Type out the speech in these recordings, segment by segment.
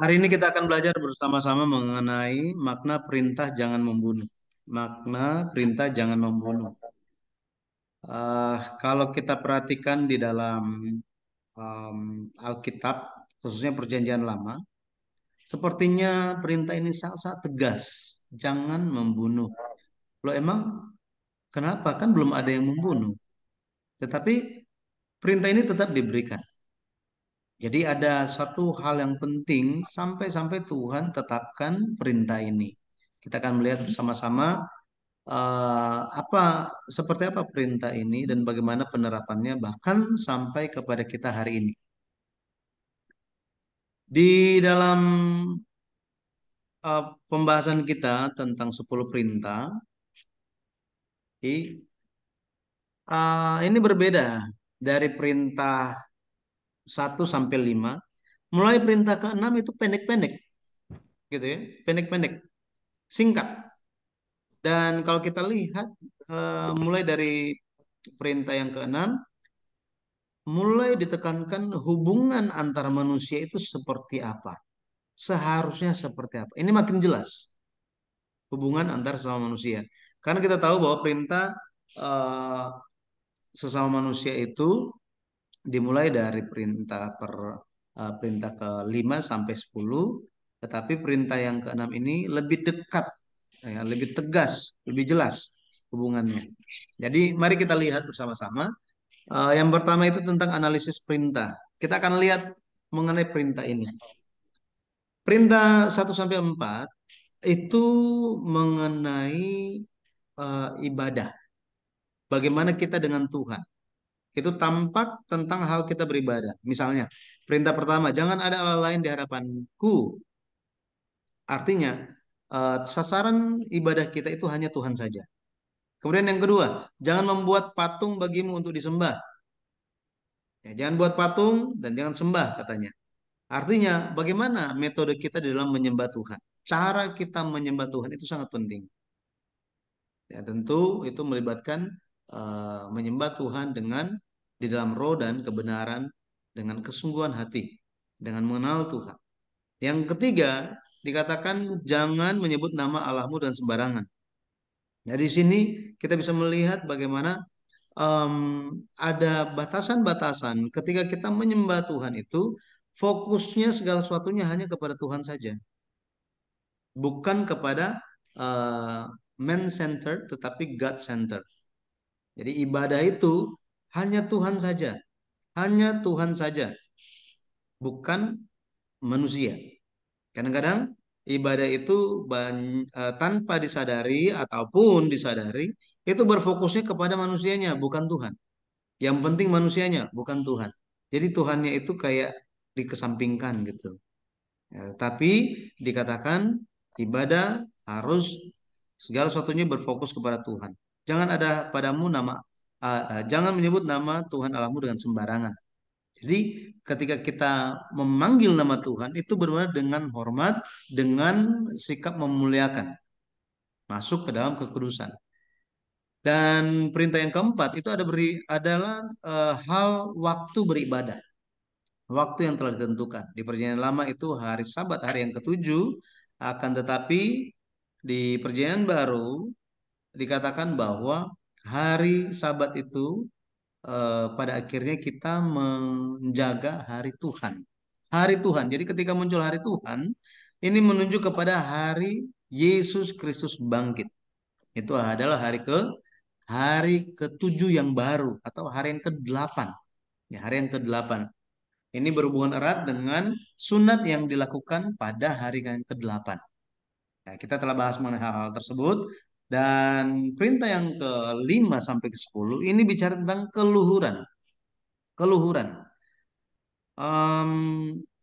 Hari ini kita akan belajar bersama-sama mengenai makna perintah jangan membunuh. Makna perintah jangan membunuh. Uh, kalau kita perhatikan di dalam um, Alkitab, khususnya Perjanjian Lama, sepertinya perintah ini sangat-sangat tegas. Jangan membunuh. Lo emang kenapa? Kan belum ada yang membunuh. Tetapi perintah ini tetap diberikan. Jadi ada satu hal yang penting sampai-sampai Tuhan tetapkan perintah ini. Kita akan melihat bersama-sama uh, apa seperti apa perintah ini dan bagaimana penerapannya bahkan sampai kepada kita hari ini. Di dalam uh, pembahasan kita tentang 10 perintah uh, ini berbeda dari perintah 1 sampai 5. Mulai perintah ke-6 itu pendek-pendek. Gitu ya, pendek-pendek. Singkat. Dan kalau kita lihat uh, mulai dari perintah yang ke-6 mulai ditekankan hubungan antar manusia itu seperti apa. Seharusnya seperti apa. Ini makin jelas. Hubungan antar sesama manusia. Karena kita tahu bahwa perintah uh, sesama manusia itu dimulai hmm. dari perintah per uh, perintah ke-5 sampai 10, tetapi perintah yang ke-6 ini lebih dekat, ya, lebih tegas, lebih jelas hubungannya. Jadi mari kita lihat bersama-sama. Uh, yang pertama itu tentang analisis perintah. Kita akan lihat mengenai perintah ini. Perintah 1 sampai 4 itu mengenai uh, ibadah. Bagaimana kita dengan Tuhan? itu tampak tentang hal kita beribadah. Misalnya, perintah pertama, jangan ada Allah lain di hadapanku. Artinya, uh, sasaran ibadah kita itu hanya Tuhan saja. Kemudian yang kedua, jangan membuat patung bagimu untuk disembah. Ya, jangan buat patung dan jangan sembah katanya. Artinya, bagaimana metode kita dalam menyembah Tuhan? Cara kita menyembah Tuhan itu sangat penting. Ya, tentu itu melibatkan Eh, menyembah Tuhan dengan di dalam roh dan kebenaran dengan kesungguhan hati, dengan mengenal Tuhan. Yang ketiga, dikatakan jangan menyebut nama Allahmu dan sembarangan. Nah, di sini kita bisa melihat bagaimana um, ada batasan-batasan ketika kita menyembah Tuhan itu fokusnya segala sesuatunya hanya kepada Tuhan saja. Bukan kepada uh, eh, man center tetapi God center. Jadi ibadah itu hanya Tuhan saja. Hanya Tuhan saja. Bukan manusia. Kadang-kadang ibadah itu e, tanpa disadari ataupun disadari itu berfokusnya kepada manusianya bukan Tuhan. Yang penting manusianya bukan Tuhan. Jadi Tuhannya itu kayak dikesampingkan gitu. Ya, tapi dikatakan ibadah harus segala sesuatunya berfokus kepada Tuhan. Jangan ada padamu nama uh, jangan menyebut nama Tuhan Allahmu dengan sembarangan. Jadi ketika kita memanggil nama Tuhan itu berbeda dengan hormat, dengan sikap memuliakan. Masuk ke dalam kekudusan. Dan perintah yang keempat itu ada beri adalah uh, hal waktu beribadah. Waktu yang telah ditentukan. Di perjanjian lama itu hari Sabat, hari yang ketujuh, akan tetapi di perjanjian baru dikatakan bahwa hari Sabat itu eh, pada akhirnya kita menjaga hari Tuhan. Hari Tuhan. Jadi ketika muncul hari Tuhan, ini menunjuk kepada hari Yesus Kristus bangkit. Itu adalah hari ke hari ketujuh yang baru atau hari yang ke-8. Ya, hari yang ke-8. Ini berhubungan erat dengan sunat yang dilakukan pada hari yang ke-8. Ya, kita telah bahas mengenai hal-hal tersebut. Dan perintah yang ke-5 sampai ke-10 ini bicara tentang keluhuran. Keluhuran. Um,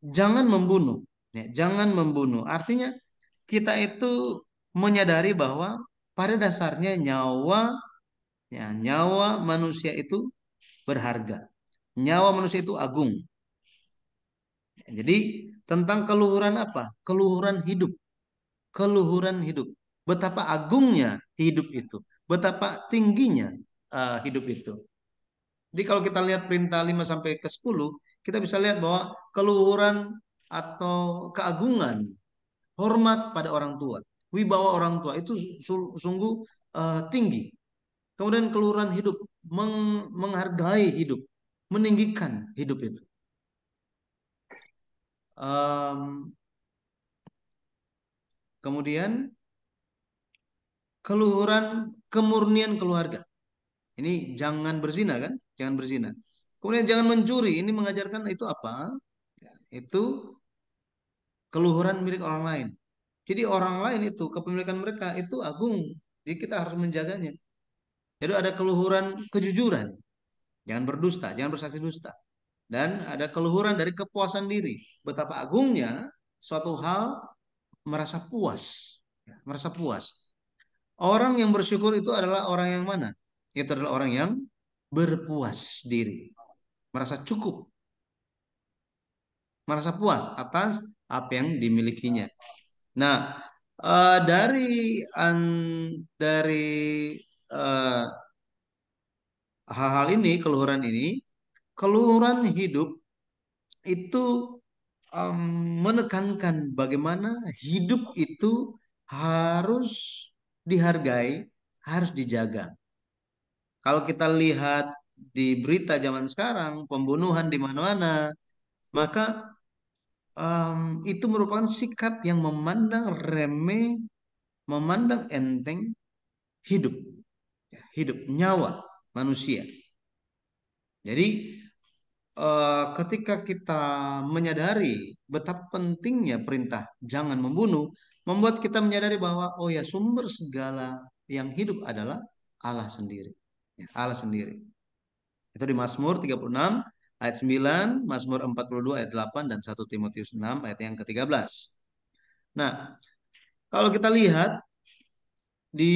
jangan membunuh. Ya, jangan membunuh. Artinya kita itu menyadari bahwa pada dasarnya nyawa ya, nyawa manusia itu berharga. Nyawa manusia itu agung. Jadi tentang keluhuran apa? Keluhuran hidup. Keluhuran hidup betapa agungnya hidup itu, betapa tingginya uh, hidup itu. Jadi kalau kita lihat perintah 5 sampai ke 10, kita bisa lihat bahwa keluhuran atau keagungan, hormat pada orang tua, wibawa orang tua itu sungguh uh, tinggi. Kemudian keluhuran hidup, meng menghargai hidup, meninggikan hidup itu. Um, kemudian keluhuran kemurnian keluarga. Ini jangan berzina kan? Jangan berzina. Kemudian jangan mencuri. Ini mengajarkan itu apa? Ya, itu keluhuran milik orang lain. Jadi orang lain itu kepemilikan mereka itu agung. Jadi kita harus menjaganya. Jadi ada keluhuran kejujuran. Jangan berdusta, jangan bersaksi dusta. Dan ada keluhuran dari kepuasan diri. Betapa agungnya suatu hal merasa puas. Ya, merasa puas Orang yang bersyukur itu adalah orang yang mana? Itu adalah orang yang berpuas diri. Merasa cukup. Merasa puas atas apa yang dimilikinya. Nah, uh, dari an, dari hal eh, hal-hal ini, keluhuran ini, keluhuran hidup itu um, menekankan bagaimana hidup itu harus dihargai, harus dijaga. Kalau kita lihat di berita zaman sekarang, pembunuhan di mana-mana, maka um, itu merupakan sikap yang memandang remeh, memandang enteng hidup, ya, hidup nyawa manusia. Jadi uh, ketika kita menyadari betapa pentingnya perintah jangan membunuh, membuat kita menyadari bahwa oh ya sumber segala yang hidup adalah Allah sendiri. Ya, Allah sendiri. Itu di Mazmur 36 ayat 9, Mazmur 42 ayat 8 dan 1 Timotius 6 ayat yang ke-13. Nah, kalau kita lihat di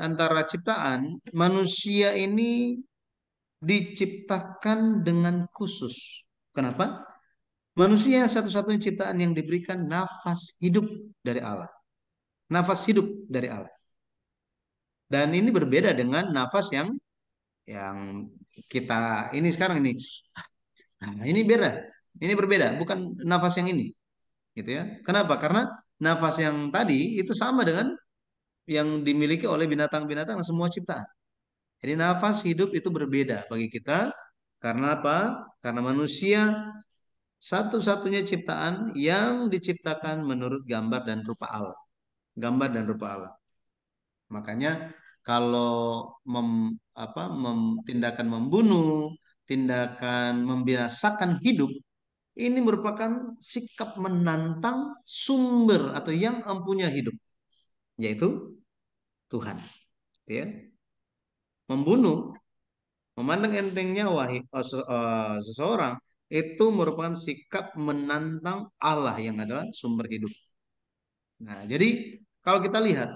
antara ciptaan, manusia ini diciptakan dengan khusus. Kenapa? Manusia satu-satunya ciptaan yang diberikan nafas hidup dari Allah. Nafas hidup dari Allah. Dan ini berbeda dengan nafas yang yang kita ini sekarang ini. Nah, ini beda. Ini berbeda, bukan nafas yang ini. Gitu ya. Kenapa? Karena nafas yang tadi itu sama dengan yang dimiliki oleh binatang-binatang semua ciptaan. Jadi nafas hidup itu berbeda bagi kita karena apa? Karena manusia satu-satunya ciptaan yang diciptakan menurut gambar dan rupa Allah. Gambar dan rupa Allah. Makanya kalau mem, apa, mem, tindakan membunuh, tindakan membinasakan hidup, ini merupakan sikap menantang sumber atau yang empunya hidup, yaitu Tuhan. Ya. Membunuh, memandang enteng nyawa eh, eh, seseorang itu merupakan sikap menantang Allah yang adalah sumber hidup. Nah, jadi kalau kita lihat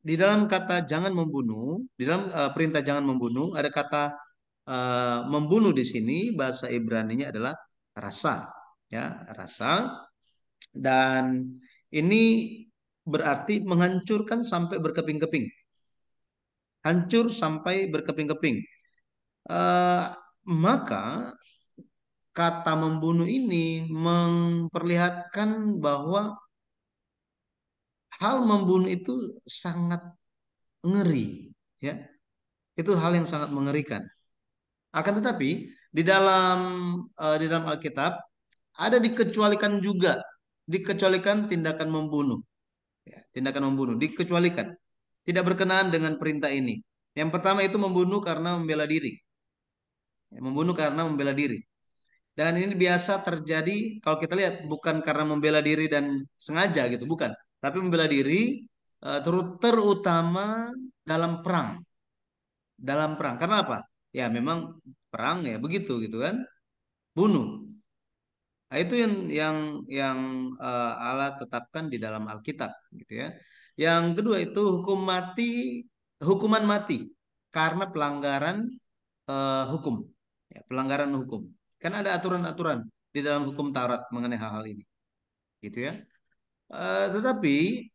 di dalam kata jangan membunuh, di dalam uh, perintah jangan membunuh ada kata uh, membunuh di sini bahasa Ibrani-nya adalah rasa, ya, rasa. Dan ini berarti menghancurkan sampai berkeping-keping. Hancur sampai berkeping-keping. Uh, maka kata membunuh ini memperlihatkan bahwa hal membunuh itu sangat ngeri ya itu hal yang sangat mengerikan akan tetapi di dalam uh, di dalam Alkitab ada dikecualikan juga dikecualikan tindakan membunuh ya, tindakan membunuh dikecualikan tidak berkenaan dengan perintah ini yang pertama itu membunuh karena membela diri ya, membunuh karena membela diri dan ini biasa terjadi kalau kita lihat bukan karena membela diri dan sengaja gitu, bukan. Tapi membela diri eh, terutama dalam perang. Dalam perang. Karena apa? Ya memang perang ya begitu gitu kan. Bunuh. Nah, itu yang yang yang uh, Allah tetapkan di dalam Alkitab gitu ya. Yang kedua itu hukum mati, hukuman mati karena pelanggaran uh, hukum. Ya, pelanggaran hukum. Kan ada aturan-aturan di dalam hukum Taurat mengenai hal-hal ini. Gitu ya. Uh, tetapi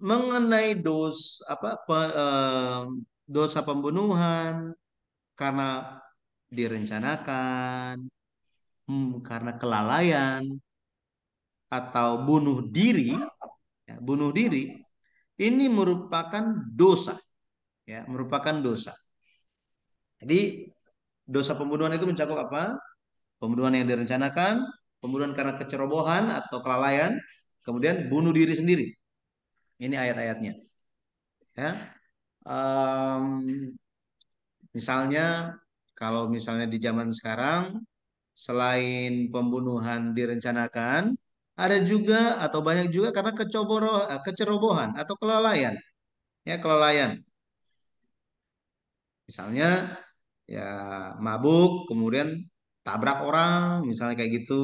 mengenai dos apa pe, uh, dosa pembunuhan karena direncanakan hmm, karena kelalaian atau bunuh diri ya, bunuh diri ini merupakan dosa ya merupakan dosa jadi dosa pembunuhan itu mencakup apa? Pembunuhan yang direncanakan, pembunuhan karena kecerobohan atau kelalaian, kemudian bunuh diri sendiri. Ini ayat-ayatnya. Ya. Um, misalnya kalau misalnya di zaman sekarang selain pembunuhan direncanakan, ada juga atau banyak juga karena kecoboro, eh, kecerobohan atau kelalaian. Ya, kelalaian. Misalnya ya mabuk kemudian tabrak orang misalnya kayak gitu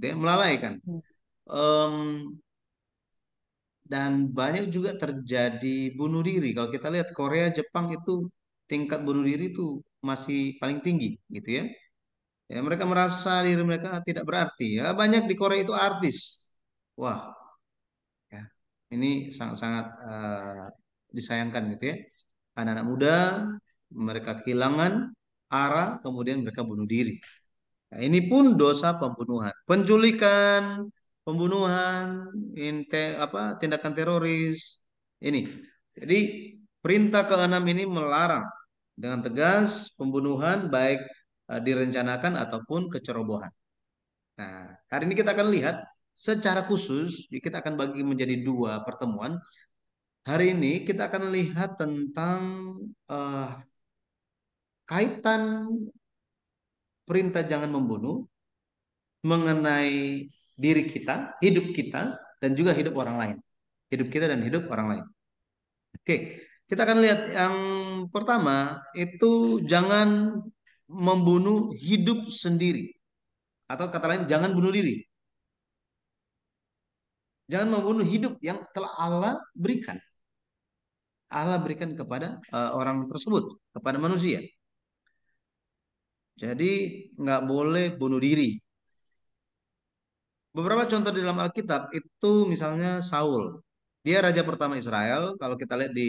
dia melalaikan um, hmm. dan banyak juga terjadi bunuh diri kalau kita lihat Korea Jepang itu tingkat bunuh diri itu masih paling tinggi gitu ya ya mereka merasa diri mereka tidak berarti ya banyak di Korea itu artis wah ya ini sangat-sangat uh, disayangkan gitu ya anak-anak muda mereka kehilangan arah, kemudian mereka bunuh diri. Nah, ini pun dosa pembunuhan, penculikan, pembunuhan, inte, apa tindakan teroris ini. Jadi perintah keenam ini melarang dengan tegas pembunuhan baik uh, direncanakan ataupun kecerobohan. Nah, hari ini kita akan lihat secara khusus kita akan bagi menjadi dua pertemuan. Hari ini kita akan lihat tentang uh, kaitan perintah jangan membunuh mengenai diri kita, hidup kita, dan juga hidup orang lain. Hidup kita dan hidup orang lain. Oke, kita akan lihat yang pertama itu jangan membunuh hidup sendiri. Atau kata lain jangan bunuh diri. Jangan membunuh hidup yang telah Allah berikan. Allah berikan kepada uh, orang tersebut, kepada manusia. Jadi nggak boleh bunuh diri. Beberapa contoh di dalam Alkitab itu misalnya Saul. Dia raja pertama Israel. Kalau kita lihat di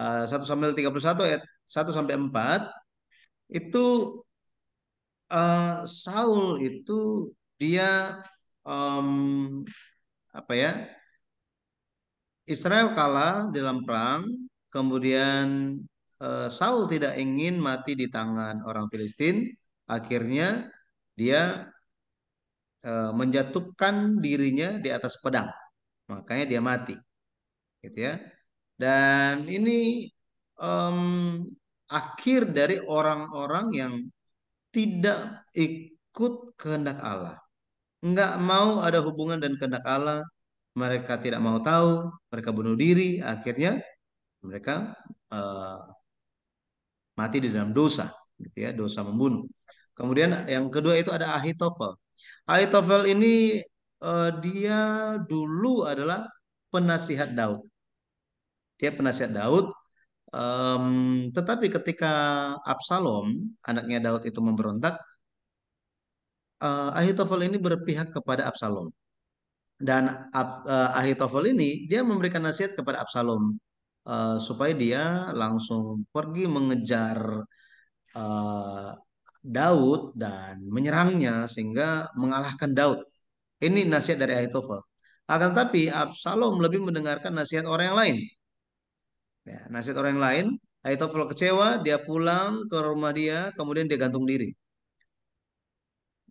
uh, eh, 1 Samuel 31 ayat 1 sampai 4 itu eh, Saul itu dia um, apa ya? Israel kalah dalam perang, kemudian Eh, Saul tidak ingin mati di tangan orang Filistin, akhirnya dia eh, menjatuhkan dirinya di atas pedang. Makanya dia mati. Gitu ya. Dan ini um, akhir dari orang-orang yang tidak ikut kehendak Allah. Enggak mau ada hubungan dan kehendak Allah, mereka tidak mau tahu, mereka bunuh diri, akhirnya mereka uh, mati di dalam dosa, gitu ya, dosa membunuh. Kemudian yang kedua itu ada Ahitofel. Ahitofel ini uh, dia dulu adalah penasihat Daud. Dia penasihat Daud. Um, tetapi ketika Absalom, anaknya Daud itu memberontak, uh, Ahitofel ini berpihak kepada Absalom. Dan uh, Ahitofel ini dia memberikan nasihat kepada Absalom. Eh, supaya dia langsung pergi mengejar uh, Daud dan menyerangnya sehingga mengalahkan Daud. Ini nasihat dari Ahitofel. Akan tetapi Absalom lebih mendengarkan nasihat orang yang lain. Ya, nasihat orang yang lain, Ahitofel kecewa, dia pulang ke rumah dia, kemudian dia gantung diri.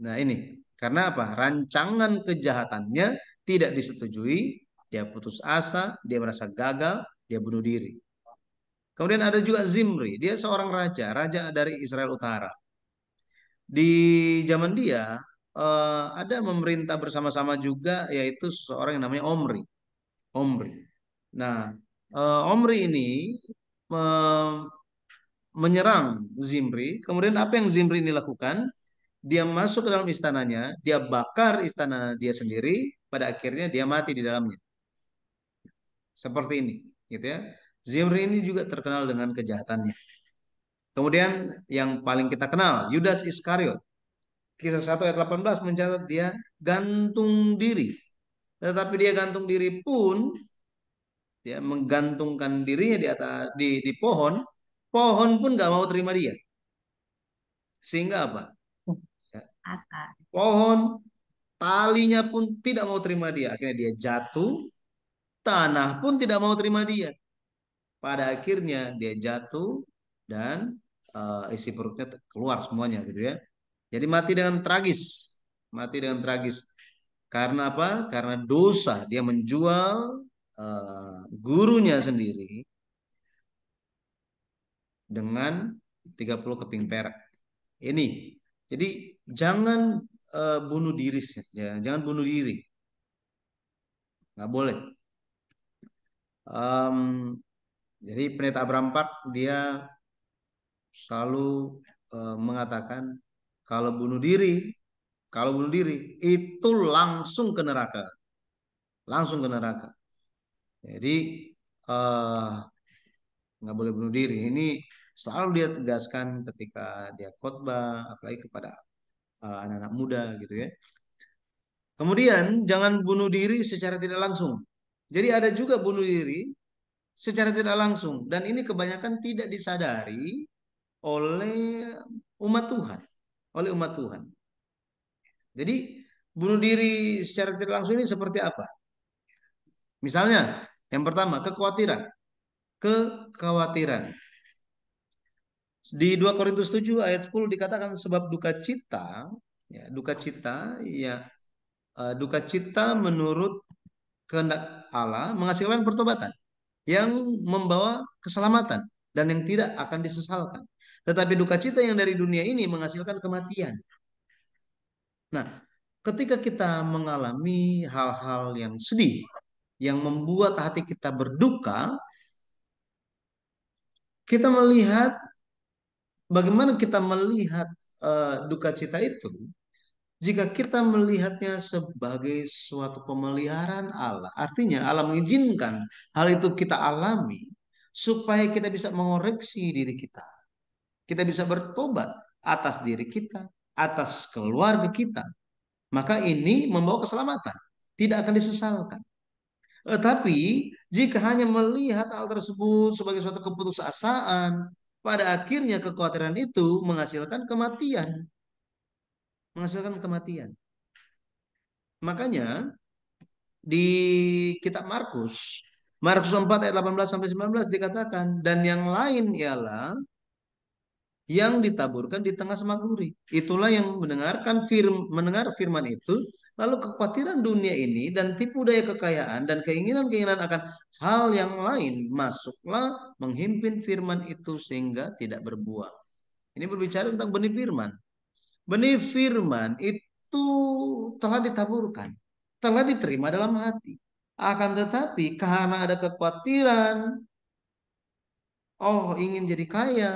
Nah ini, karena apa? Rancangan kejahatannya tidak disetujui, dia putus asa, dia merasa gagal, dia bunuh diri. Kemudian ada juga Zimri, dia seorang raja, raja dari Israel Utara. Di zaman dia eh, ada memerintah bersama-sama juga yaitu seorang yang namanya Omri. Omri. Nah, eh, Omri ini menyerang Zimri. Kemudian apa yang Zimri ini lakukan? Dia masuk ke dalam istananya, dia bakar istana dia sendiri, pada akhirnya dia mati di dalamnya. Seperti ini gitu ya. Zimri ini juga terkenal dengan kejahatannya. Kemudian yang paling kita kenal Yudas Iskariot. Kisah 1 ayat 18 mencatat dia gantung diri. Tetapi dia gantung diri pun dia menggantungkan dirinya di atas di, di pohon, pohon pun nggak mau terima dia. Sehingga apa? Ya. Pohon talinya pun tidak mau terima dia. Akhirnya dia jatuh Tanah pun tidak mau terima dia. Pada akhirnya dia jatuh dan uh, isi perutnya keluar semuanya gitu ya. Jadi mati dengan tragis, mati dengan tragis. Karena apa? Karena dosa dia menjual uh, gurunya sendiri dengan 30 keping perak. Ini. Jadi jangan uh, bunuh diri ya, jangan bunuh diri. Nggak boleh. Um, jadi pendeta Abraham Park dia selalu uh, mengatakan kalau bunuh diri, kalau bunuh diri itu langsung ke neraka, langsung ke neraka. Jadi eh, nggak uh, boleh bunuh diri. Ini selalu dia tegaskan ketika dia khotbah, apalagi kepada eh, anak-anak uh, anak -anak muda gitu ya. Kemudian jangan bunuh diri secara tidak langsung. Jadi ada juga bunuh diri secara tidak langsung dan ini kebanyakan tidak disadari oleh umat Tuhan, oleh umat Tuhan. Jadi bunuh diri secara tidak langsung ini seperti apa? Misalnya, yang pertama kekhawatiran. Kekhawatiran. Di 2 Korintus 7 ayat 10 dikatakan sebab duka cita, ya, duka cita ya eh, duka cita menurut kehendak Allah menghasilkan pertobatan yang membawa keselamatan dan yang tidak akan disesalkan. Tetapi duka cita yang dari dunia ini menghasilkan kematian. Nah, ketika kita mengalami hal-hal yang sedih yang membuat hati kita berduka, kita melihat bagaimana kita melihat uh, duka cita itu jika kita melihatnya sebagai suatu pemeliharaan Allah, artinya Allah mengizinkan hal itu kita alami supaya kita bisa mengoreksi diri kita. Kita bisa bertobat atas diri kita, atas keluarga kita. Maka ini membawa keselamatan, tidak akan disesalkan. Tetapi jika hanya melihat hal tersebut sebagai suatu keputusasaan, pada akhirnya kekhawatiran itu menghasilkan kematian menghasilkan kematian. Makanya di kitab Markus, Markus 4 ayat 18 sampai 19 dikatakan dan yang lain ialah yang ditaburkan di tengah semak gurih. Itulah yang mendengarkan firman mendengar firman itu lalu kekhawatiran dunia ini dan tipu daya kekayaan dan keinginan-keinginan akan hal yang lain masuklah menghimpin firman itu sehingga tidak berbuah. Ini berbicara tentang benih firman benih firman itu telah ditaburkan, telah diterima dalam hati. Akan tetapi karena ada kekhawatiran, oh ingin jadi kaya,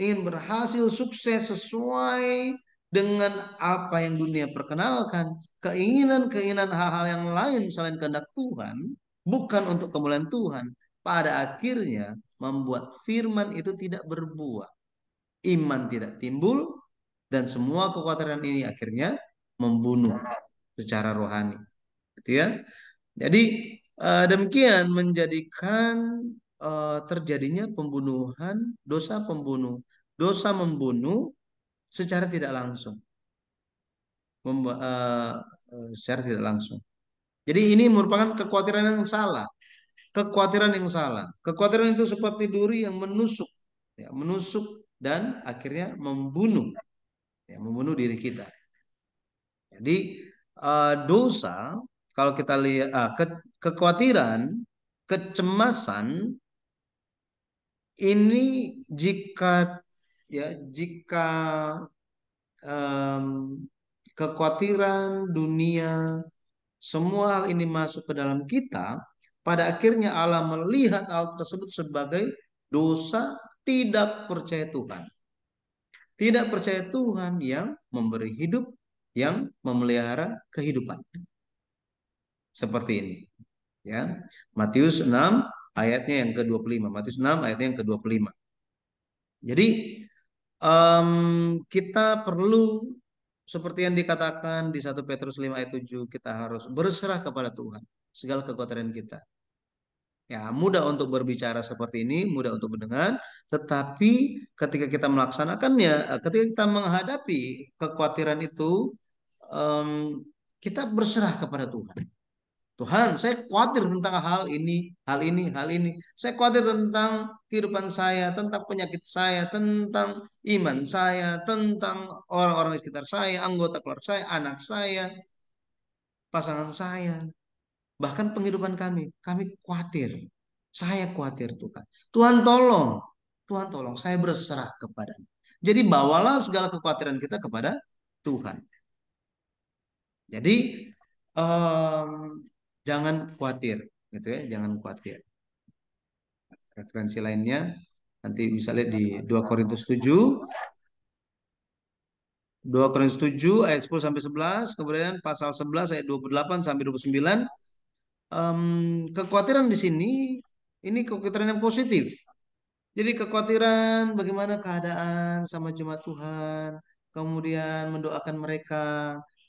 ingin berhasil sukses sesuai dengan apa yang dunia perkenalkan, keinginan-keinginan hal-hal yang lain selain kehendak Tuhan, bukan untuk kemuliaan Tuhan, pada akhirnya membuat firman itu tidak berbuah. Iman tidak timbul, dan semua kekhawatiran ini akhirnya membunuh secara rohani gitu ya jadi uh, demikian menjadikan uh, terjadinya pembunuhan dosa pembunuh dosa membunuh secara tidak langsung Mem uh, eh, secara tidak langsung jadi ini merupakan kekhawatiran yang salah kekhawatiran yang salah kekhawatiran itu seperti duri yang menusuk ya, menusuk dan akhirnya membunuh ya, membunuh diri kita. Jadi uh, dosa kalau kita lihat uh, ke, kekhawatiran, kecemasan ini jika ya jika um, kekhawatiran dunia semua hal ini masuk ke dalam kita pada akhirnya Allah melihat hal tersebut sebagai dosa tidak percaya Tuhan tidak percaya Tuhan yang memberi hidup, yang memelihara kehidupan. Seperti ini. Ya. Matius 6 ayatnya yang ke-25. Matius 6 ayatnya yang ke-25. Jadi um, kita perlu seperti yang dikatakan di 1 Petrus 5 ayat 7 kita harus berserah kepada Tuhan segala kekuatan kita. Ya, mudah untuk berbicara seperti ini, mudah untuk mendengar, tetapi ketika kita melaksanakannya, eh, ketika kita menghadapi kekhawatiran itu, um, kita berserah kepada Tuhan. Tuhan, saya khawatir tentang hal ini, hal ini, hal ini. Saya khawatir tentang kehidupan saya, tentang penyakit saya, tentang iman saya, tentang orang-orang di sekitar saya, anggota keluarga saya, anak saya, pasangan saya, bahkan penghidupan kami. Kami khawatir. Saya khawatir Tuhan. Tuhan tolong. Tuhan tolong. Saya berserah kepada Jadi bawalah segala kekhawatiran kita kepada Tuhan. Jadi um, jangan khawatir, gitu ya, jangan khawatir. Referensi lainnya nanti bisa lihat di 2 Korintus 7 2 Korintus 7 ayat 10 sampai 11, kemudian pasal 11 ayat 28 sampai 29, um, kekhawatiran di sini ini kekhawatiran yang positif. Jadi kekhawatiran bagaimana keadaan sama jemaat Tuhan, kemudian mendoakan mereka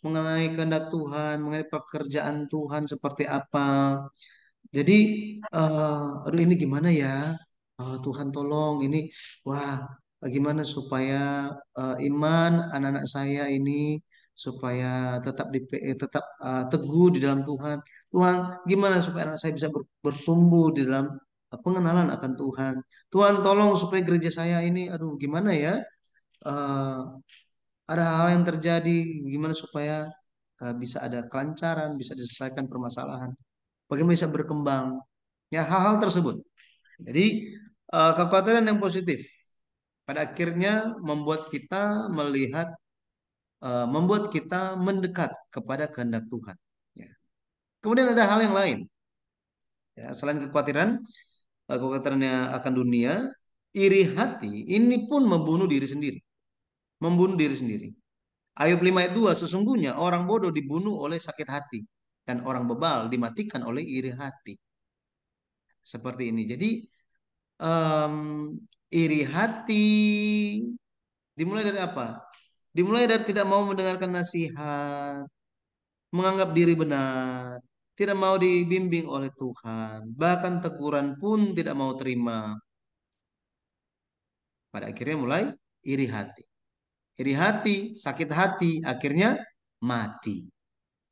mengenai kehendak Tuhan, mengenai pekerjaan Tuhan seperti apa. Jadi, uh, aduh ini gimana ya? Uh, Tuhan tolong ini, wah gimana supaya uh, iman anak-anak saya ini supaya tetap di, tetap uh, teguh di dalam Tuhan. Tuhan, gimana supaya anak saya bisa bertumbuh di dalam eh, pengenalan akan Tuhan. Tuhan tolong supaya gereja saya ini, aduh gimana ya, uh, ada hal yang terjadi, gimana supaya uh, bisa ada kelancaran, bisa diselesaikan permasalahan. Bagaimana bisa berkembang. Ya hal-hal tersebut. Jadi uh, kekuatan yang positif pada akhirnya membuat kita melihat, uh, membuat kita mendekat kepada kehendak Tuhan. Kemudian ada hal yang lain. Ya, selain kekhawatiran, eh, kekhawatirannya akan dunia, iri hati ini pun membunuh diri sendiri. Membunuh diri sendiri. Ayub 5 ayat 2, sesungguhnya orang bodoh dibunuh oleh sakit hati. Dan orang bebal dimatikan oleh iri hati. Seperti ini. Jadi um, iri hati dimulai dari apa? Dimulai dari tidak mau mendengarkan nasihat, menganggap diri benar, tidak mau dibimbing oleh Tuhan, bahkan teguran pun tidak mau terima. Pada akhirnya mulai iri hati. Iri hati, sakit hati, akhirnya mati.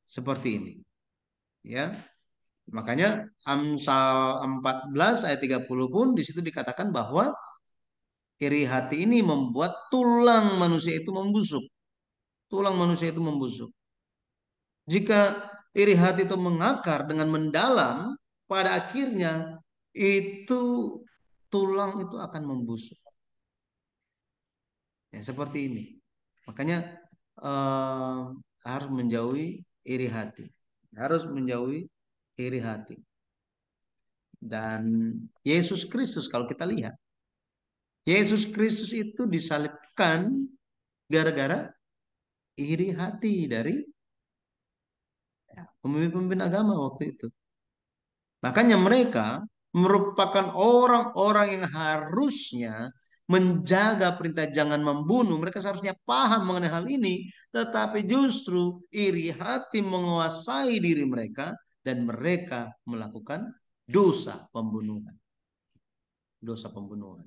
Seperti ini. Ya. Makanya Amsal 14 ayat 30 pun di situ dikatakan bahwa iri hati ini membuat tulang manusia itu membusuk. Tulang manusia itu membusuk. Jika iri hati itu mengakar dengan mendalam, pada akhirnya itu tulang itu akan membusuk. Ya, seperti ini. Makanya eh, harus menjauhi iri hati. Harus menjauhi iri hati. Dan Yesus Kristus kalau kita lihat. Yesus Kristus itu disalibkan gara-gara iri hati dari pemimpin-pemimpin agama waktu itu. Makanya mereka merupakan orang-orang yang harusnya menjaga perintah jangan membunuh. Mereka seharusnya paham mengenai hal ini, tetapi justru iri hati menguasai diri mereka dan mereka melakukan dosa pembunuhan. Dosa pembunuhan.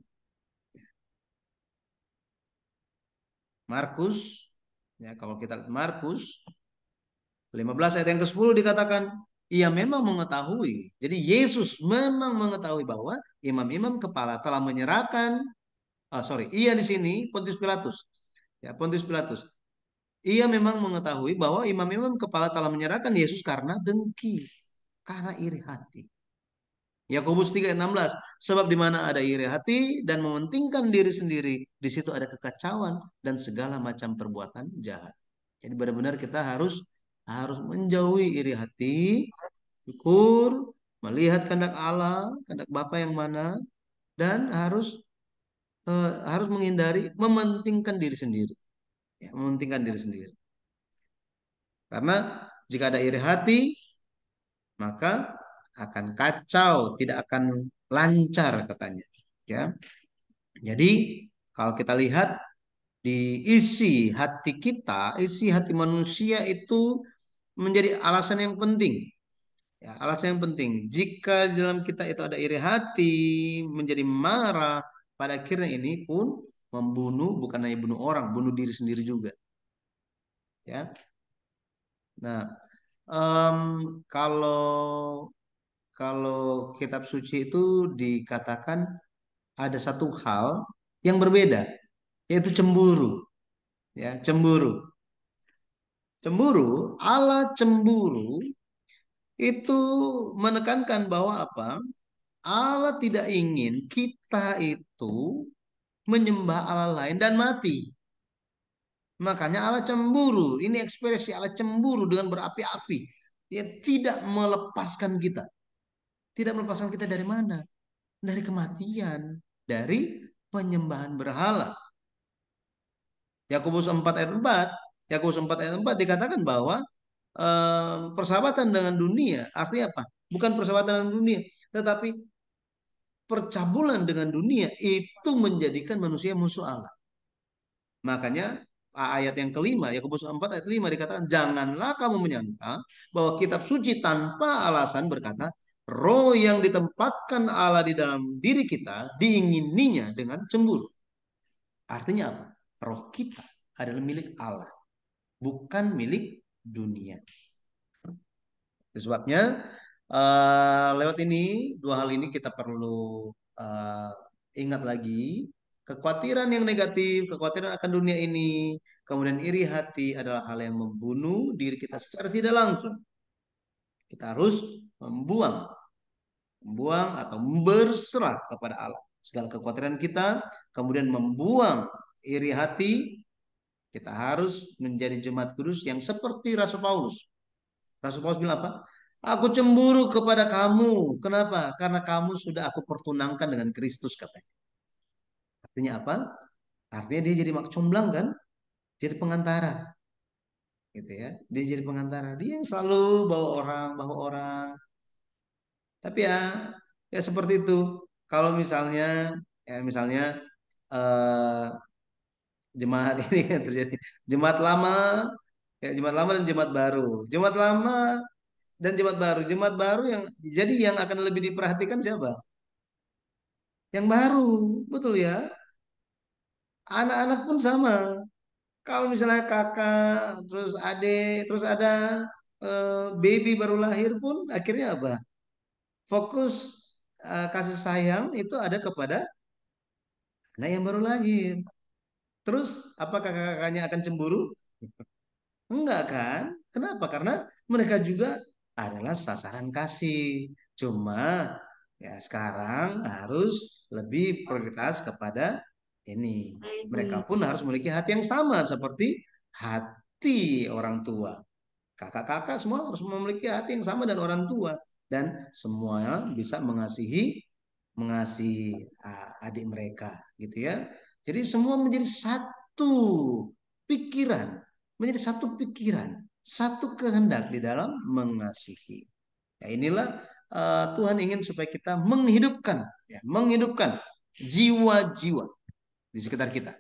Markus ya kalau kita lihat Markus 15 ayat yang ke-10 dikatakan ia memang mengetahui. Jadi Yesus memang mengetahui bahwa imam-imam kepala telah menyerahkan oh, sorry, ia di sini Pontius Pilatus. Ya, Pontius Pilatus. Ia memang mengetahui bahwa imam-imam kepala telah menyerahkan Yesus karena dengki, karena iri hati. Yakobus 3:16, sebab di mana ada iri hati dan mementingkan diri sendiri, di situ ada kekacauan dan segala macam perbuatan jahat. Jadi benar-benar kita harus harus menjauhi iri hati, syukur, melihat kehendak Allah, kehendak Bapa yang mana, dan harus uh, harus menghindari mementingkan diri sendiri, ya, mementingkan diri sendiri. Karena jika ada iri hati, maka akan kacau, tidak akan lancar katanya. Ya, jadi kalau kita lihat di isi hati kita, isi hati manusia itu menjadi alasan yang penting. Ya, alasan yang penting. Jika dalam kita itu ada iri hati, menjadi marah, pada akhirnya ini pun membunuh bukan hanya bunuh orang, bunuh diri sendiri juga. Ya. Nah, um, kalau kalau kitab suci itu dikatakan ada satu hal yang berbeda yaitu cemburu. Ya, cemburu. Cemburu, Allah cemburu itu menekankan bahwa apa? Allah tidak ingin kita itu menyembah Allah lain dan mati. Makanya Allah cemburu. Ini ekspresi Allah cemburu dengan berapi-api. Dia tidak melepaskan kita. Tidak melepaskan kita dari mana? Dari kematian. Dari penyembahan berhala. Yakobus 4 ayat 4 Yakobus 4 ayat 4 dikatakan bahwa um, persahabatan dengan dunia artinya apa? Bukan persahabatan dengan dunia, tetapi percabulan dengan dunia itu menjadikan manusia musuh Allah. Makanya ayat yang kelima, Yakobus 4 ayat 5 dikatakan, janganlah kamu menyangka bahwa kitab suci tanpa alasan berkata, roh yang ditempatkan Allah di dalam diri kita diingininya dengan cemburu. Artinya apa? Roh kita adalah milik Allah bukan milik dunia. Sebabnya uh, lewat ini dua hal ini kita perlu uh, ingat lagi kekhawatiran yang negatif, kekhawatiran akan dunia ini, kemudian iri hati adalah hal yang membunuh diri kita secara tidak langsung. Kita harus membuang, membuang atau berserah kepada Allah segala kekhawatiran kita, kemudian membuang iri hati, kita harus menjadi jemaat kudus yang seperti Rasul Paulus. Rasul Paulus bilang apa? Aku cemburu kepada kamu. Kenapa? Karena kamu sudah aku pertunangkan dengan Kristus katanya. Artinya apa? Artinya dia jadi makcumblang kan? Jadi pengantara. Gitu ya. Dia jadi pengantara. Dia yang selalu bawa orang, bawa orang. Tapi ya ya seperti itu. Kalau misalnya ya misalnya eh, jemaat ini yang terjadi. Jemaat lama, ya jemaat lama dan jemaat baru. Jemaat lama dan jemaat baru. Jemaat baru yang jadi yang akan lebih diperhatikan siapa? Yang baru, betul ya. Anak-anak pun sama. Kalau misalnya kakak, terus adik, terus ada eh, baby baru lahir pun akhirnya apa? Fokus eh, kasih sayang itu ada kepada anak yang baru lahir. Terus apakah kakaknya akan cemburu? Enggak kan? Kenapa? Karena mereka juga adalah sasaran kasih. Cuma ya sekarang harus lebih prioritas kepada ini. Nah, mereka pun harus memiliki hati yang sama seperti hati orang tua. Kakak-kakak semua harus memiliki hati yang sama dan orang tua dan semuanya bisa mengasihi mengasihi ah, adik mereka gitu ya. Jadi semua menjadi satu pikiran, menjadi satu pikiran, satu kehendak di dalam mengasihi. Ya, inilah uh, Tuhan ingin supaya kita menghidupkan, ya, menghidupkan jiwa-jiwa di sekitar kita.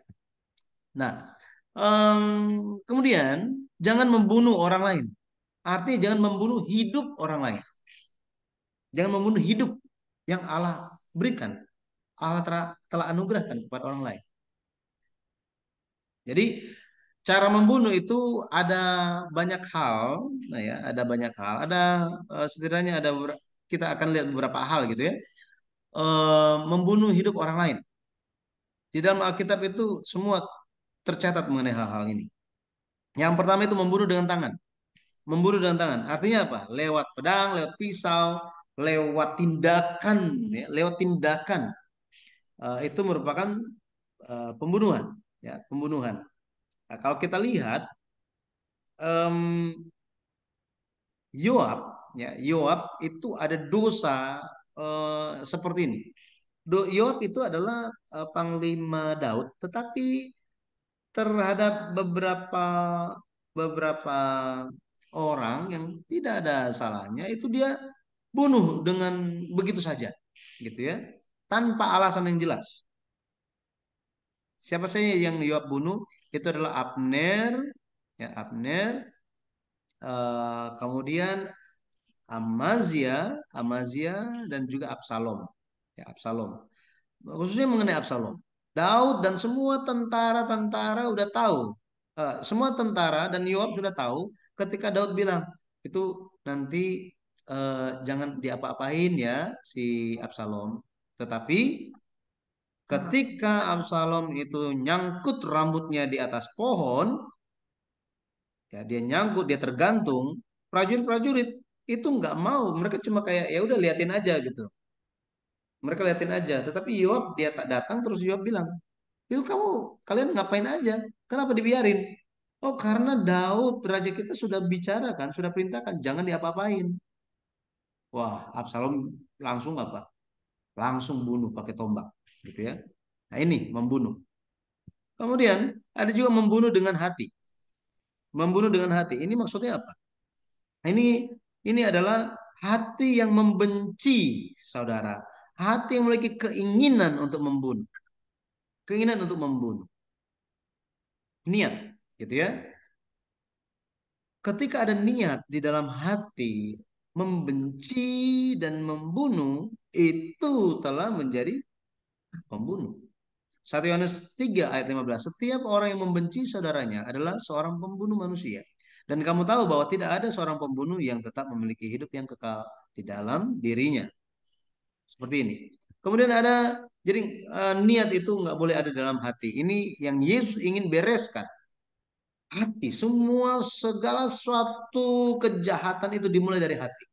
Nah, um, kemudian jangan membunuh orang lain. Artinya jangan membunuh hidup orang lain. Jangan membunuh hidup yang Allah berikan, Allah telah, telah anugerahkan kepada orang lain. Jadi cara membunuh itu ada banyak hal, nah ya, ada banyak hal. Ada eh, setidaknya ada kita akan lihat beberapa hal gitu ya. E, membunuh hidup orang lain. Di dalam Alkitab itu semua tercatat mengenai hal-hal ini. Yang pertama itu membunuh dengan tangan. Membunuh dengan tangan. Artinya apa? Lewat pedang, lewat pisau, lewat tindakan, ya, lewat tindakan. E, itu merupakan e, pembunuhan ya pembunuhan. Nah, kalau kita lihat um, Yoab, ya Yoab itu ada dosa uh, seperti ini. Do, Yoab itu adalah uh, panglima Daud, tetapi terhadap beberapa beberapa orang yang tidak ada salahnya itu dia bunuh dengan begitu saja gitu ya tanpa alasan yang jelas Siapa saja yang Yoab bunuh? Itu adalah Abner, ya Abner. Uh, kemudian Amazia, Amazia dan juga Absalom. Ya, Absalom. Khususnya mengenai Absalom. Daud dan semua tentara-tentara udah tahu. Uh, semua tentara dan Yoab sudah tahu ketika Daud bilang itu nanti uh, jangan diapa-apain ya si Absalom. Tetapi Ketika Absalom itu nyangkut rambutnya di atas pohon, ya dia nyangkut, dia tergantung, prajurit-prajurit itu nggak mau, mereka cuma kayak ya udah liatin aja gitu. Mereka liatin aja, tetapi Yoab dia tak datang terus Yoab bilang, "Itu kamu kalian ngapain aja? Kenapa dibiarin?" Oh, karena Daud raja kita sudah bicara kan, sudah perintahkan jangan diapa-apain. Wah, Absalom langsung apa? Langsung bunuh pakai tombak gitu ya. Nah, ini membunuh. Kemudian ada juga membunuh dengan hati. Membunuh dengan hati. Ini maksudnya apa? Nah, ini ini adalah hati yang membenci saudara, hati yang memiliki keinginan untuk membunuh. Keinginan untuk membunuh. Niat, gitu ya. Ketika ada niat di dalam hati membenci dan membunuh itu telah menjadi pembunuh. 1 Yohanes 3 ayat 15, setiap orang yang membenci saudaranya adalah seorang pembunuh manusia. Dan kamu tahu bahwa tidak ada seorang pembunuh yang tetap memiliki hidup yang kekal di dalam dirinya. Seperti ini. Kemudian ada jadi eh, niat itu nggak boleh ada dalam hati. Ini yang Yesus ingin bereskan. Hati, semua segala suatu kejahatan itu dimulai dari hati.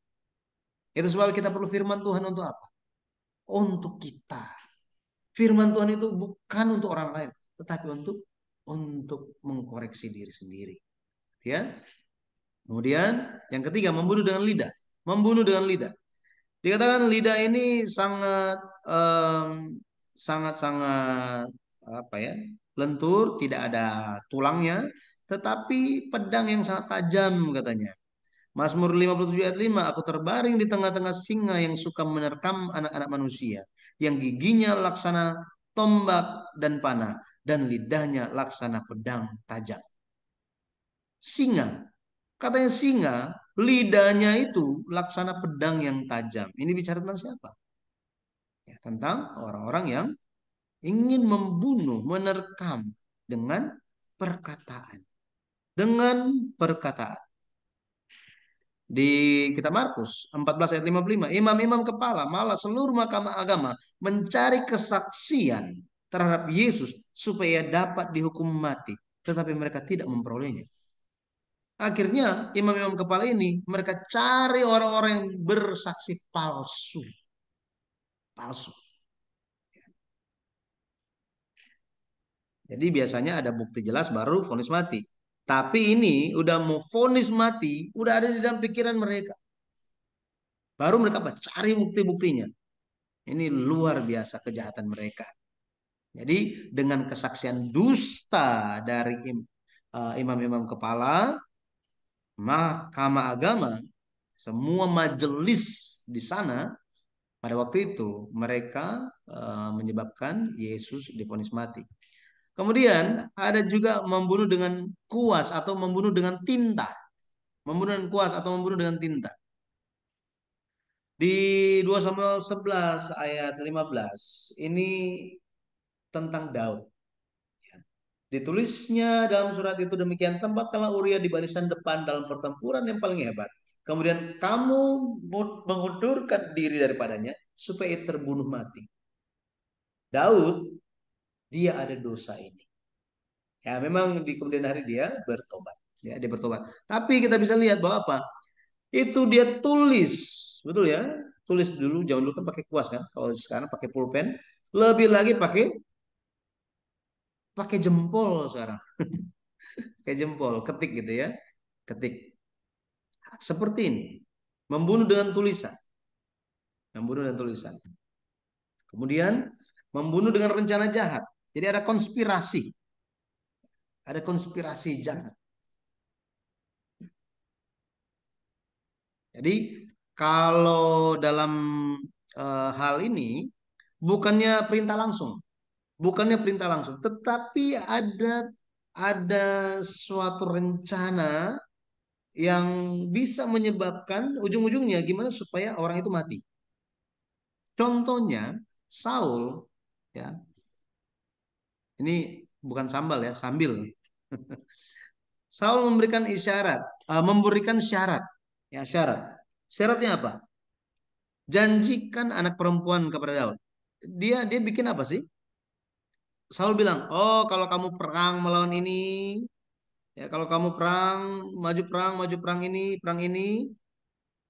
Itu sebab kita perlu firman Tuhan untuk apa? Untuk kita Firman Tuhan itu bukan untuk orang lain, tetapi untuk untuk mengkoreksi diri sendiri. Ya. Kemudian yang ketiga membunuh dengan lidah. Membunuh dengan lidah. Dikatakan lidah ini sangat um, sangat sangat apa ya? lentur, tidak ada tulangnya, tetapi pedang yang sangat tajam katanya. Mazmur 57 ayat 5, aku terbaring di tengah-tengah singa yang suka menerkam anak-anak manusia, yang giginya laksana tombak dan panah, dan lidahnya laksana pedang tajam. Singa, katanya singa, lidahnya itu laksana pedang yang tajam. Ini bicara tentang siapa? Ya, tentang orang-orang yang ingin membunuh, menerkam dengan perkataan. Dengan perkataan di kitab Markus 14 ayat 55 imam-imam kepala malah seluruh mahkamah agama mencari kesaksian terhadap Yesus supaya dapat dihukum mati tetapi mereka tidak memperolehnya akhirnya imam-imam kepala ini mereka cari orang-orang yang bersaksi palsu palsu jadi biasanya ada bukti jelas baru vonis mati tapi ini udah mau vonis mati, udah ada di dalam pikiran mereka. Baru mereka apa? Cari bukti-buktinya. Ini luar biasa kejahatan mereka. Jadi dengan kesaksian dusta dari eh, imam-imam kepala, mahkamah agama, semua majelis di sana pada waktu itu mereka eh, menyebabkan Yesus diponis mati. Kemudian ada juga membunuh dengan kuas atau membunuh dengan tinta. Membunuh dengan kuas atau membunuh dengan tinta. Di 2 Samuel 11 ayat 15 ini tentang Daud. Ya. Ditulisnya dalam surat itu demikian tempat telah Uria di barisan depan dalam pertempuran yang paling hebat. Kemudian kamu mengundurkan diri daripadanya supaya terbunuh mati. Daud dia ada dosa ini. Ya, memang di kemudian hari dia bertobat. Ya, dia bertobat. Tapi kita bisa lihat bahwa apa? Itu dia tulis, betul ya? Tulis dulu, jangan dulu kan pakai kuas kan. Kalau sekarang pakai pulpen, lebih lagi pakai pakai jempol sekarang. pakai jempol, ketik gitu ya. Ketik. Seperti ini. Membunuh dengan tulisan. Membunuh dengan tulisan. Kemudian membunuh dengan rencana jahat. Jadi ada konspirasi. Ada konspirasi jahat. Jadi kalau dalam e, hal ini bukannya perintah langsung, bukannya perintah langsung, tetapi ada ada suatu rencana yang bisa menyebabkan ujung-ujungnya gimana supaya orang itu mati. Contohnya Saul ya ini bukan sambal ya, sambil. Saul memberikan isyarat, uh, memberikan syarat. Ya, syarat. Syaratnya apa? Janjikan anak perempuan kepada Daud. Dia dia bikin apa sih? Saul bilang, "Oh, kalau kamu perang melawan ini, ya kalau kamu perang, maju perang, maju perang ini, perang ini,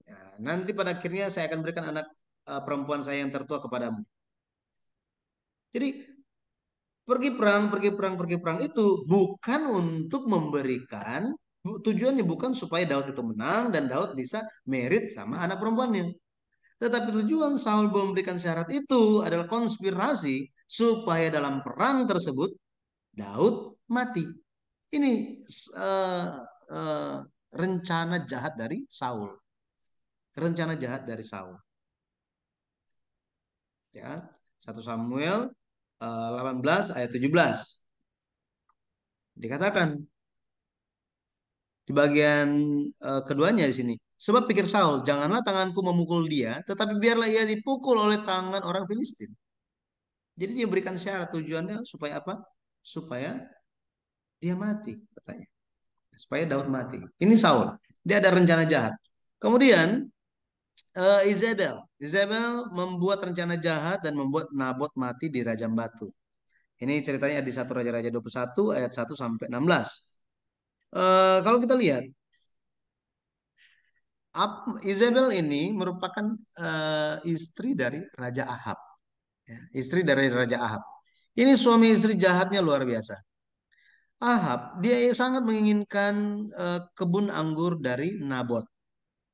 ya, nanti pada akhirnya saya akan berikan anak uh, perempuan saya yang tertua kepadamu." Jadi Pergi perang, pergi perang, pergi perang itu bukan untuk memberikan tujuannya bukan supaya Daud itu menang dan Daud bisa merit sama anak perempuannya. Tetapi tujuan Saul memberikan syarat itu adalah konspirasi supaya dalam perang tersebut Daud mati. Ini uh, uh, rencana jahat dari Saul. Rencana jahat dari Saul. Ya, 1 Samuel 18 eh, ayat 17. Dikatakan di bagian uh, keduanya di sini. Sebab pikir Saul, janganlah tanganku memukul dia, tetapi biarlah ia dipukul oleh tangan orang Filistin. Jadi dia berikan syarat tujuannya supaya apa? Supaya dia mati katanya. Supaya Daud mati. Ini Saul. Dia ada rencana jahat. Kemudian uh, Isabel. Isabel membuat rencana jahat dan membuat Nabot mati di Rajam Batu. Ini ceritanya di satu Raja-Raja 21 ayat 1 sampai 16. Uh, eh, kalau kita lihat Isabel ini merupakan uh, istri dari Raja Ahab. Ya, istri dari Raja Ahab. Ini suami istri jahatnya luar biasa. Ahab dia sangat menginginkan uh, kebun anggur dari Nabot.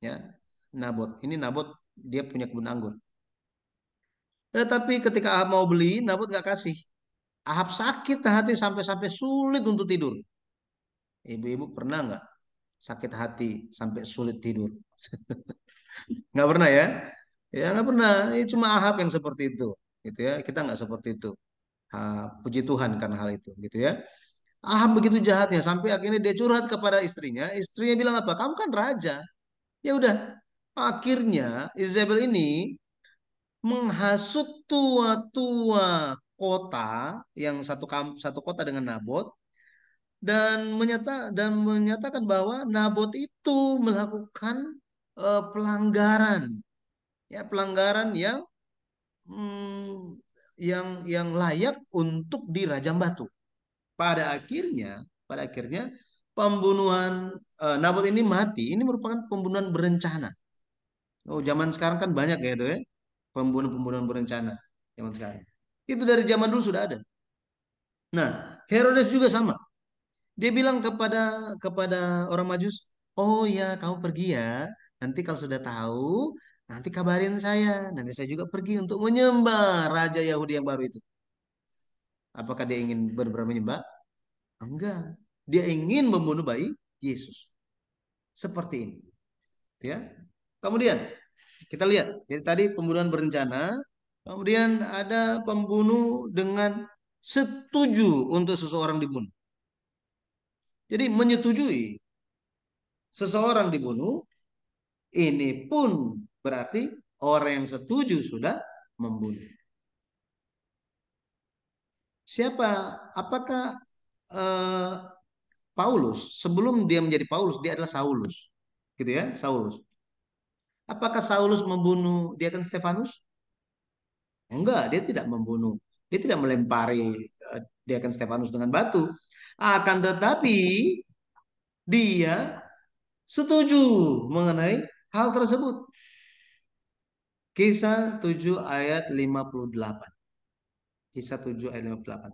Ya, Nabot. Ini Nabot dia punya kebun anggur. Tetapi ketika Ahab mau beli, Nabot nggak kasih. Ahab sakit hati sampai-sampai sulit untuk tidur. Ibu-ibu pernah nggak sakit hati sampai sulit tidur? nggak pernah ya? Ya nggak pernah. Ini ya, cuma Ahab yang seperti itu, gitu ya. Kita nggak seperti itu. Ha, puji Tuhan karena hal itu, gitu ya. Ahab begitu jahatnya sampai akhirnya dia curhat kepada istrinya. Istrinya bilang apa? Kamu kan raja. Ya udah, Akhirnya Isabel ini menghasut tua-tua kota yang satu kamp, satu kota dengan Nabot dan menyata dan menyatakan bahwa Nabot itu melakukan uh, pelanggaran ya pelanggaran yang hmm, yang yang layak untuk dirajam batu. Pada akhirnya, pada akhirnya pembunuhan uh, Nabot ini mati ini merupakan pembunuhan berencana Oh, zaman sekarang kan banyak ya itu ya. pembunuhan pembunuhan berencana zaman sekarang. Itu dari zaman dulu sudah ada. Nah, Herodes juga sama. Dia bilang kepada kepada orang Majus, "Oh ya, kamu pergi ya. Nanti kalau sudah tahu, nanti kabarin saya. Nanti saya juga pergi untuk menyembah raja Yahudi yang baru itu." Apakah dia ingin benar-benar menyembah? Enggak. Dia ingin membunuh bayi Yesus. Seperti ini. Ya. Kemudian kita lihat, jadi tadi pembunuhan berencana, kemudian ada pembunuh dengan setuju untuk seseorang dibunuh. Jadi menyetujui seseorang dibunuh, ini pun berarti orang yang setuju sudah membunuh. Siapa? Apakah uh, Paulus sebelum dia menjadi Paulus dia adalah Saulus, gitu ya, Saulus. Apakah Saulus membunuh dia kan Stefanus? Enggak, dia tidak membunuh. Dia tidak melempari eh, dia kan Stefanus dengan batu. Akan tetapi dia setuju mengenai hal tersebut. Kisah 7 ayat 58. Kisah 7 ayat 58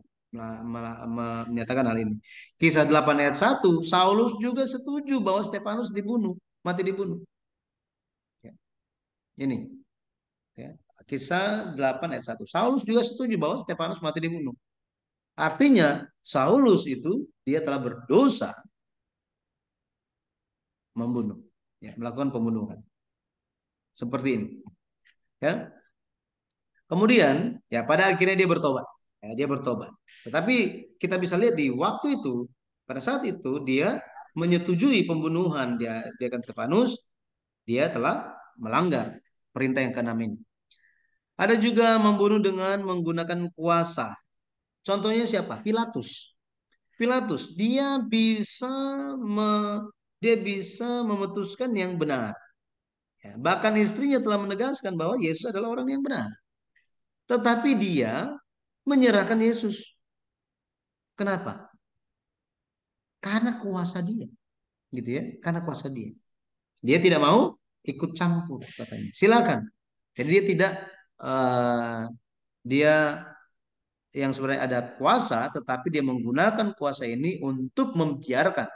menyatakan hal ini. Kisah 8 ayat 1, Saulus juga setuju bahwa Stefanus dibunuh, mati dibunuh. Ini. Ya. Kisah 8 ayat 1. Saulus juga setuju bahwa Stefanus mati dibunuh. Artinya Saulus itu dia telah berdosa membunuh, ya, melakukan pembunuhan. Seperti ini. Ya. Kemudian ya pada akhirnya dia bertobat. Ya, dia bertobat. Tetapi kita bisa lihat di waktu itu, pada saat itu dia menyetujui pembunuhan dia dia kan Stefanus, dia telah melanggar perintah yang keenam ini. Ada juga membunuh dengan menggunakan kuasa. Contohnya siapa? Pilatus. Pilatus, dia bisa me, dia bisa memutuskan yang benar. Ya, bahkan istrinya telah menegaskan bahwa Yesus adalah orang yang benar. Tetapi dia menyerahkan Yesus. Kenapa? Karena kuasa dia. Gitu ya, karena kuasa dia. Dia tidak mau ikut campur katanya. Silakan. Jadi dia tidak uh, dia yang sebenarnya ada kuasa tetapi dia menggunakan kuasa ini untuk membiarkan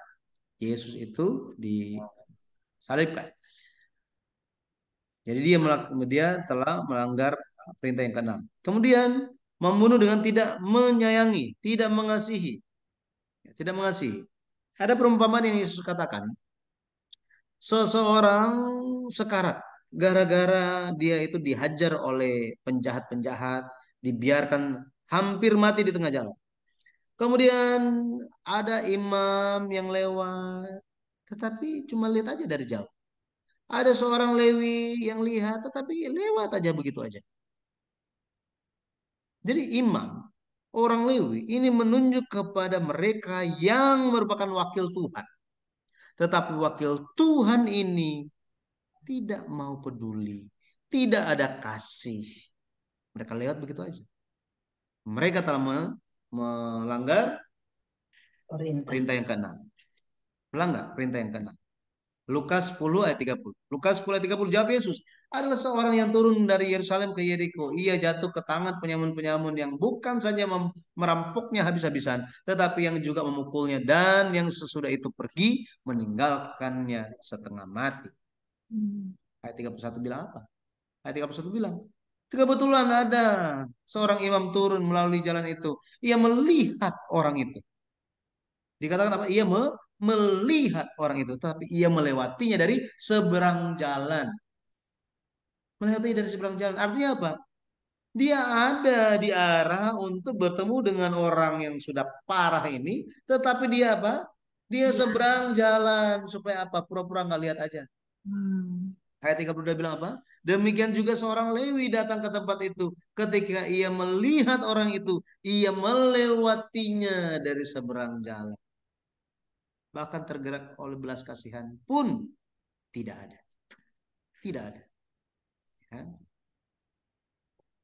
Yesus itu disalibkan. Jadi dia dia telah melanggar perintah yang keenam. Kemudian membunuh dengan tidak menyayangi, tidak mengasihi. Tidak mengasihi. Ada perumpamaan yang Yesus katakan seseorang sekarat gara-gara dia itu dihajar oleh penjahat-penjahat, dibiarkan hampir mati di tengah jalan. Kemudian ada imam yang lewat, tetapi cuma lihat aja dari jauh. Ada seorang Lewi yang lihat, tetapi lewat aja begitu aja. Jadi imam, orang Lewi ini menunjuk kepada mereka yang merupakan wakil Tuhan. Tetapi wakil Tuhan ini tidak mau peduli, tidak ada kasih. Mereka lewat begitu aja. Mereka telah melanggar perintah, perintah yang keenam. Melanggar perintah yang keenam. Lukas 10 ayat 30. Lukas 10 ayat 30 jawab Yesus, adalah seorang yang turun dari Yerusalem ke Yeriko. Ia jatuh ke tangan penyamun-penyamun yang bukan saja merampoknya habis-habisan, tetapi yang juga memukulnya dan yang sesudah itu pergi meninggalkannya setengah mati. Hmm. Ayat 31 bilang apa? Ayat 31 bilang, Kebetulan ada seorang imam turun melalui jalan itu. Ia melihat orang itu. Dikatakan apa? Ia me melihat orang itu, tapi ia melewatinya dari seberang jalan. Melewatinya dari seberang jalan. Artinya apa? Dia ada di arah untuk bertemu dengan orang yang sudah parah ini, tetapi dia apa? Dia iya. seberang jalan supaya apa? Pura-pura nggak lihat aja. Hmm. Ayat 32 bilang apa? Demikian juga seorang Lewi datang ke tempat itu. Ketika ia melihat orang itu, ia melewatinya dari seberang jalan bahkan tergerak oleh belas kasihan pun tidak ada. Tidak ada. Ya.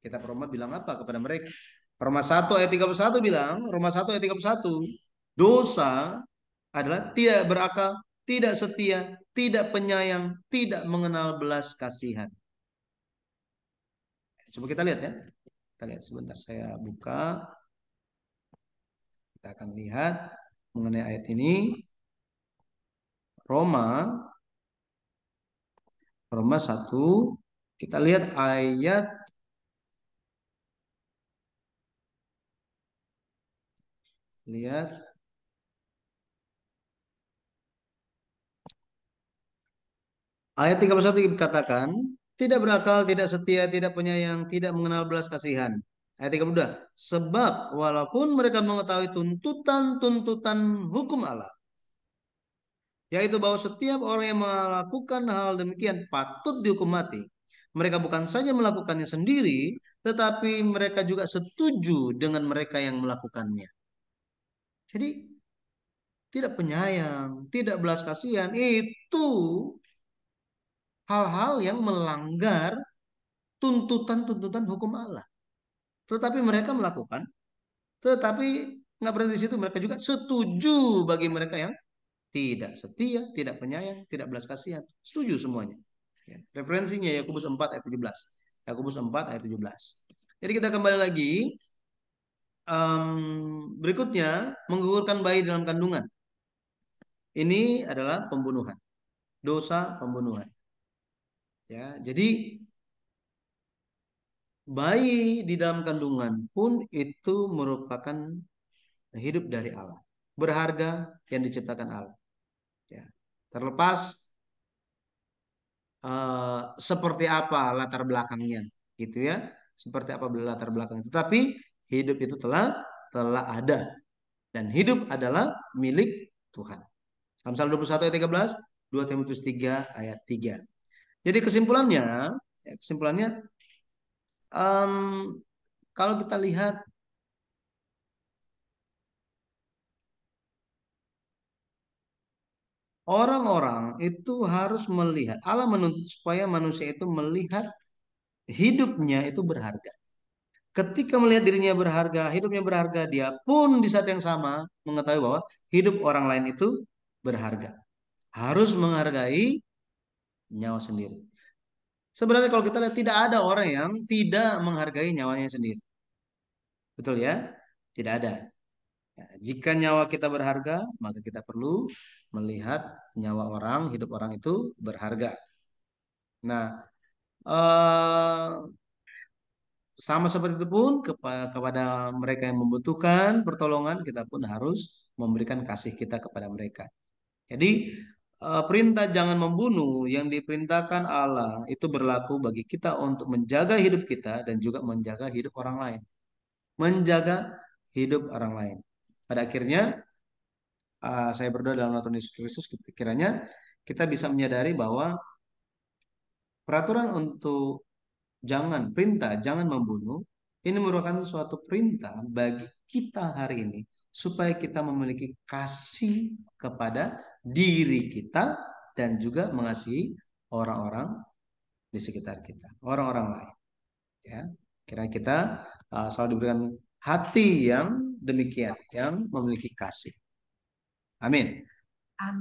Kita Roma bilang apa kepada mereka? Roma 1 ayat 31 bilang, Roma 1 ayat 31, dosa adalah tidak berakal, tidak setia, tidak penyayang, tidak mengenal belas kasihan. Coba kita lihat ya. Kita lihat sebentar saya buka. Kita akan lihat mengenai ayat ini. Roma Roma 1 kita lihat ayat lihat ayat 31 dikatakan tidak berakal, tidak setia, tidak penyayang, tidak mengenal belas kasihan. Ayat 32. Sebab walaupun mereka mengetahui tuntutan-tuntutan hukum Allah, yaitu bahwa setiap orang yang melakukan hal demikian patut dihukum mati. Mereka bukan saja melakukannya sendiri, tetapi mereka juga setuju dengan mereka yang melakukannya. Jadi tidak penyayang, tidak belas kasihan, itu hal-hal yang melanggar tuntutan-tuntutan hukum Allah. Tetapi mereka melakukan, tetapi nggak berhenti di situ, mereka juga setuju bagi mereka yang tidak setia, tidak penyayang, tidak belas kasihan. Setuju semuanya. Ya. Referensinya Yakobus 4 ayat 17. Yakobus 4 ayat 17. Jadi kita kembali lagi. Um, berikutnya, menggugurkan bayi dalam kandungan. Ini adalah pembunuhan. Dosa pembunuhan. Ya, jadi bayi di dalam kandungan pun itu merupakan hidup dari Allah berharga yang diciptakan Allah terlepas uh, seperti apa latar belakangnya gitu ya seperti apa latar belakangnya tetapi hidup itu telah telah ada dan hidup adalah milik Tuhan Amsal 21 ayat 13 2 Timotius 3 ayat 3 jadi kesimpulannya ya, kesimpulannya um, kalau kita lihat orang-orang itu harus melihat Allah menuntut supaya manusia itu melihat hidupnya itu berharga. Ketika melihat dirinya berharga, hidupnya berharga, dia pun di saat yang sama mengetahui bahwa hidup orang lain itu berharga. Harus menghargai nyawa sendiri. Sebenarnya kalau kita lihat tidak ada orang yang tidak menghargai nyawanya sendiri. Betul ya? Tidak ada. Nah, jika nyawa kita berharga, maka kita perlu melihat nyawa orang, hidup orang itu berharga. Nah, eh, sama seperti itu pun kepa kepada mereka yang membutuhkan pertolongan, kita pun harus memberikan kasih kita kepada mereka. Jadi eh, perintah jangan membunuh yang diperintahkan Allah itu berlaku bagi kita untuk menjaga hidup kita dan juga menjaga hidup orang lain. Menjaga hidup orang lain. Pada akhirnya Eh, saya berdoa dalam nama Tuhan Yesus Kristus kiranya kita bisa menyadari bahwa peraturan untuk jangan perintah jangan membunuh ini merupakan suatu perintah bagi kita hari ini supaya kita memiliki kasih kepada diri kita dan juga mengasihi orang-orang di sekitar kita, orang-orang lain. Ya, kira kita uh, selalu diberikan hati yang demikian, yang memiliki kasih. 아멘.